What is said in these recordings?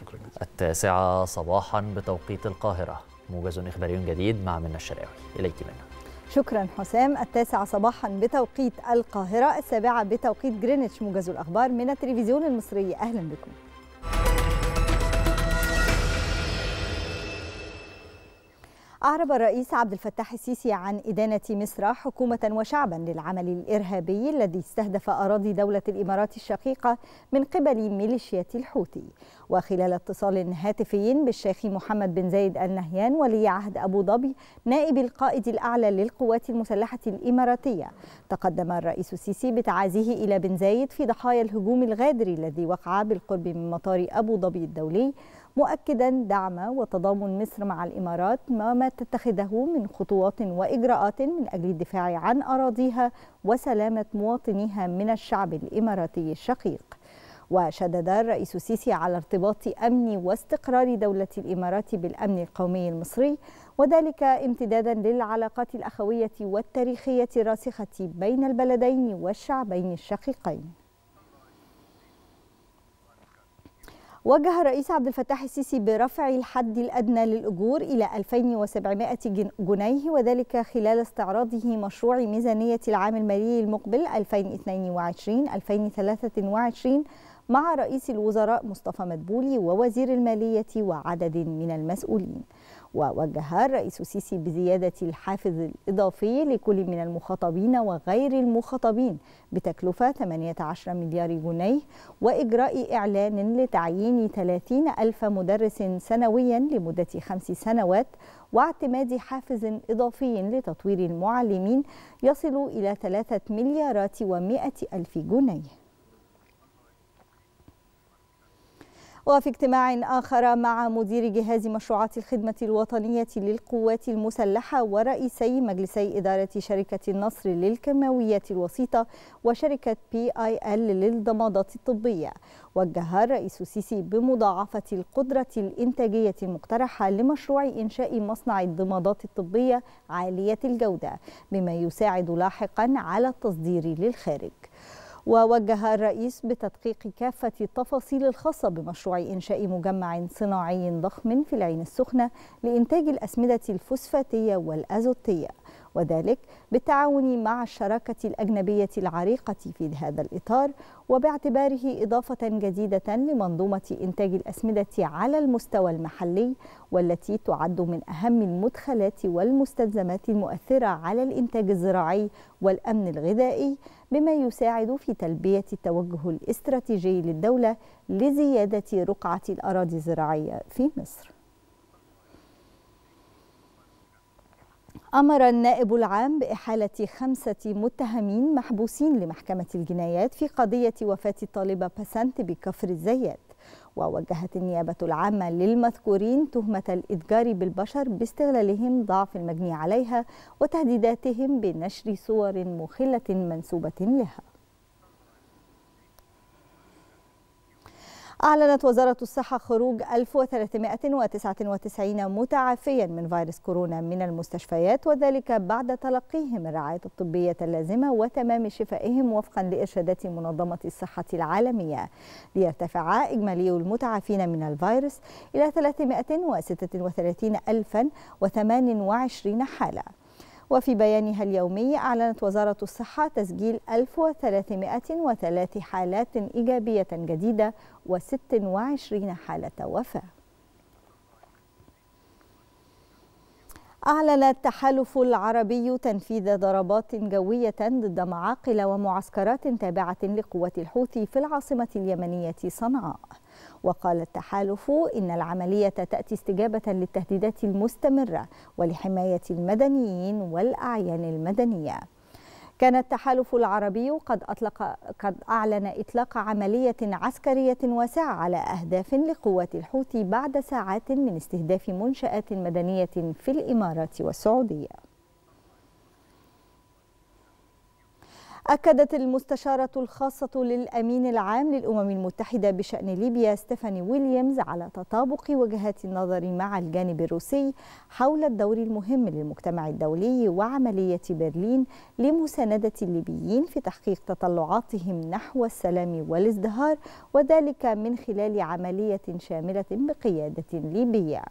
شكرا جزيلا التاسعة صباحا بتوقيت القاهرة موجز إخباري جديد مع منى الشراوي إليك منى شكرا حسام التاسعة صباحا بتوقيت القاهرة السابعة بتوقيت جرينتش موجز الأخبار من التلفزيون المصري أهلا بكم أعرب الرئيس عبد الفتاح السيسي عن إدانة مصر حكومة وشعبا للعمل الإرهابي الذي استهدف أراضي دولة الإمارات الشقيقة من قبل ميليشيات الحوثي وخلال اتصال هاتفي بالشيخ محمد بن زايد النهيان ولي عهد أبو ظبي نائب القائد الأعلى للقوات المسلحة الإماراتية تقدم الرئيس السيسي بتعازيه إلى بن زايد في ضحايا الهجوم الغادر الذي وقع بالقرب من مطار أبو ظبي الدولي مؤكدا دعم وتضامن مصر مع الإمارات ما تتخذه من خطوات وإجراءات من أجل الدفاع عن أراضيها وسلامة مواطنيها من الشعب الإماراتي الشقيق وشدد الرئيس السيسي على ارتباط أمن واستقرار دولة الإمارات بالأمن القومي المصري وذلك امتدادا للعلاقات الأخوية والتاريخية الراسخة بين البلدين والشعبين الشقيقين وجه الرئيس عبد الفتاح السيسي برفع الحد الأدنى للأجور إلى 2700 جنيه وذلك خلال استعراضه مشروع ميزانية العام المالي المقبل 2022 2023 مع رئيس الوزراء مصطفى مدبولي ووزير المالية وعدد من المسؤولين ووجه الرئيس السيسي بزيادة الحافز الإضافي لكل من المخاطبين وغير المخاطبين بتكلفة 18 مليار جنيه وإجراء إعلان لتعيين 30 ألف مدرس سنويا لمدة خمس سنوات واعتماد حافز إضافي لتطوير المعلمين يصل إلى 3 مليارات و100 ألف جنيه وفي اجتماع آخر مع مدير جهاز مشروعات الخدمة الوطنية للقوات المسلحة ورئيسي مجلسي إدارة شركة النصر للكيماويات الوسيطة وشركة بي آي إل للضمادات الطبية وجه الرئيس السيسي بمضاعفة القدرة الإنتاجية المقترحة لمشروع إنشاء مصنع الضمادات الطبية عالية الجودة بما يساعد لاحقا على التصدير للخارج ووجه الرئيس بتدقيق كافة التفاصيل الخاصة بمشروع إنشاء مجمع صناعي ضخم في العين السخنة لإنتاج الأسمدة الفوسفاتية والأزوتية وذلك بالتعاون مع الشراكة الأجنبية العريقة في هذا الإطار وباعتباره إضافة جديدة لمنظومة إنتاج الأسمدة على المستوى المحلي والتي تعد من أهم المدخلات والمستلزمات المؤثرة على الإنتاج الزراعي والأمن الغذائي بما يساعد في تلبية التوجه الاستراتيجي للدولة لزيادة رقعة الأراضي الزراعية في مصر أمر النائب العام بإحالة خمسة متهمين محبوسين لمحكمة الجنايات في قضية وفاة الطالبة باسنت بكفر الزيات ووجهت النيابة العامة للمذكورين تهمة الإتجار بالبشر باستغلالهم ضعف المجني عليها وتهديداتهم بنشر صور مخلة منسوبة لها أعلنت وزارة الصحة خروج 1399 متعافيا من فيروس كورونا من المستشفيات وذلك بعد تلقيهم الرعاية الطبية اللازمة وتمام شفائهم وفقا لإرشادات منظمة الصحة العالمية ليرتفع إجمالي المتعافين من الفيروس إلى 336 ألفا وثمانية 28 حالة وفي بيانها اليومي أعلنت وزارة الصحة تسجيل 1303 حالات إيجابية جديدة و26 حالة وفاة أعلن التحالف العربي تنفيذ ضربات جوية ضد معاقل ومعسكرات تابعة لقوات الحوثي في العاصمة اليمنية صنعاء وقال التحالف إن العملية تأتي استجابة للتهديدات المستمرة ولحماية المدنيين والأعيان المدنية كان التحالف العربي قد أطلق قد أعلن إطلاق عملية عسكرية واسعة على أهداف لقوات الحوثي بعد ساعات من استهداف منشآت مدنية في الإمارات والسعودية أكدت المستشارة الخاصة للأمين العام للأمم المتحدة بشأن ليبيا ستيفاني ويليامز على تطابق وجهات النظر مع الجانب الروسي حول الدور المهم للمجتمع الدولي وعملية برلين لمساندة الليبيين في تحقيق تطلعاتهم نحو السلام والازدهار وذلك من خلال عملية شاملة بقيادة ليبية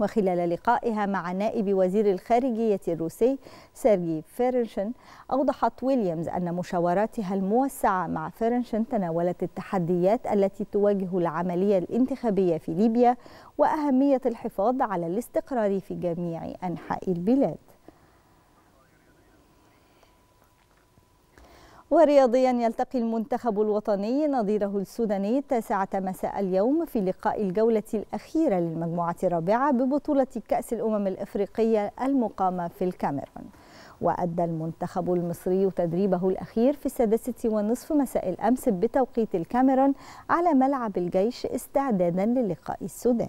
وخلال لقائها مع نائب وزير الخارجية الروسي سيرجي فيرنشن أوضحت ويليامز أن مشاوراتها الموسعة مع فيرنشن تناولت التحديات التي تواجه العملية الانتخابية في ليبيا وأهمية الحفاظ على الاستقرار في جميع أنحاء البلاد ورياضيا يلتقي المنتخب الوطني نظيره السوداني التاسعة مساء اليوم في لقاء الجولة الأخيرة للمجموعة الرابعة ببطولة كأس الأمم الإفريقية المقامة في الكاميرون وأدى المنتخب المصري تدريبه الأخير في السادسة والنصف مساء الأمس بتوقيت الكاميرون على ملعب الجيش استعدادا للقاء السودان